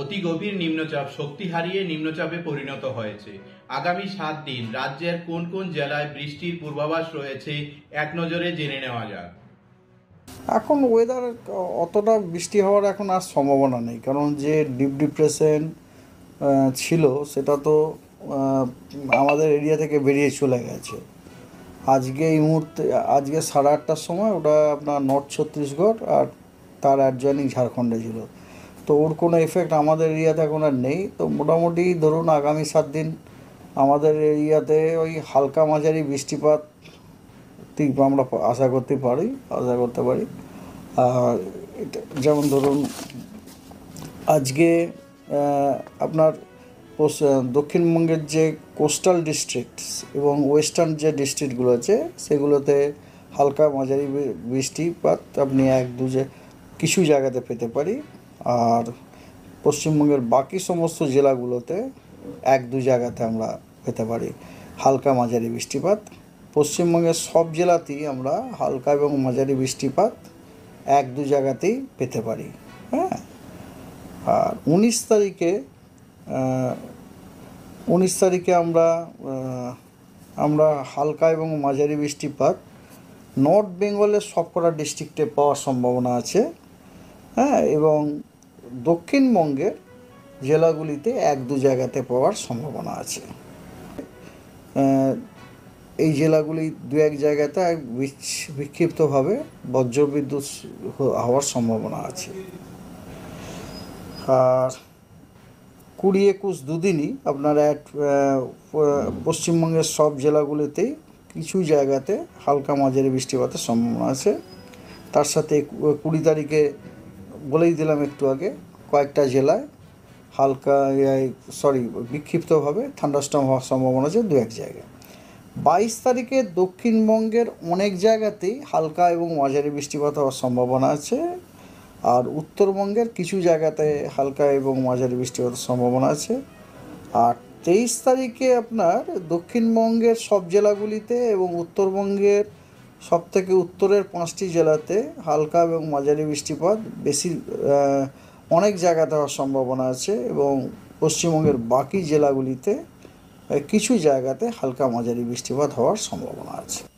অতি গভীর নিম্নচাপ শক্তি হারিয়ে নিম্নচাপে পরিণত হয়েছে আগামী সাত দিন রাজ্যের কোন কোন জেলায় বৃষ্টির পূর্বাভাস রয়েছে এক নজরে জেনে নেওয়া যাক এখন ওয়েদার অতটা বৃষ্টি হওয়ার এখন আর সম্ভাবনা নেই কারণ যে ডিপ ডিপ্রেশন ছিল সেটা তো আমাদের এরিয়া থেকে বেরিয়ে চলে গেছে আজকে এই মুহূর্তে আজকে সাড়ে আটটার সময় ওটা আপনার নর্থ ছত্তিশগড় আর তার অ্যাডজয়নিং ঝাড়খণ্ডে ছিল তো ওর কোনো এফেক্ট আমাদের এরিয়াতে এখন আর নেই তো মোটামুটি ধরুন আগামী সাত দিন আমাদের এরিয়াতে ওই হালকা মাঝারি বৃষ্টিপাত ঠিক আমরা আশা করতে পারি আশা করতে পারি আর যেমন ধরুন আজকে আপনার দক্ষিণবঙ্গের যে কোস্টাল ডিস্ট্রিক্ট এবং ওয়েস্টার্ন যে ডিস্ট্রিক্টগুলো আছে সেগুলোতে হালকা মাঝারি বৃষ্টিপাত আপনি এক দু কিছু জায়গাতে পেতে পারি আর পশ্চিমবঙ্গের বাকি সমস্ত জেলাগুলোতে এক দু জায়গাতে আমরা পেতে পারি হালকা মাঝারি বৃষ্টিপাত পশ্চিমবঙ্গের সব জেলাতেই আমরা হালকা এবং মাঝারি বৃষ্টিপাত এক দু জায়গাতেই পেতে পারি হ্যাঁ আর উনিশ তারিখে উনিশ তারিখে আমরা আমরা হালকা এবং মাঝারি বৃষ্টিপাত নর্থ বেঙ্গলের সবকটা ডিস্ট্রিক্টে পাওয়ার সম্ভাবনা আছে হ্যাঁ এবং দক্ষিণবঙ্গের জেলাগুলিতে এক দু জায়গাতে পাওয়ার সম্ভাবনা আছে এই জেলাগুলি দু এক জায়গাতে বিক্ষিপ্তভাবে বজ্রবিদ্যুৎ হওয়ার সম্ভাবনা আছে আর কুড়ি একুশ দুদিনই আপনার এক পশ্চিমবঙ্গের সব জেলাগুলিতেই কিছু জায়গাতে হালকা মাঝারি বৃষ্টিপাতের সম্ভাবনা আছে তার সাথে কুড়ি তারিখে বলেই দিলাম একটু আগে কয়েকটা জেলায় হালকা সরি বিক্ষিপ্তভাবে ঠান্ডাস্টম হওয়ার সম্ভাবনা আছে দু এক জায়গায় বাইশ তারিখে দক্ষিণবঙ্গের অনেক জায়গাতেই হালকা এবং মাঝারি বৃষ্টিপাত হওয়ার সম্ভাবনা আছে আর উত্তরবঙ্গের কিছু জায়গাতে হালকা এবং মাঝারি বৃষ্টিপাতের সম্ভাবনা আছে আর তেইশ তারিখে আপনার দক্ষিণবঙ্গের সব জেলাগুলিতে এবং উত্তরবঙ্গের সবথেকে উত্তরের পাঁচটি জেলাতে হালকা এবং মাঝারি বৃষ্টিপাত বেশি অনেক জায়গাতে হওয়ার সম্ভাবনা আছে এবং পশ্চিমবঙ্গের বাকি জেলাগুলিতে কিছু জায়গাতে হালকা মাঝারি বৃষ্টিপাত হওয়ার সম্ভাবনা আছে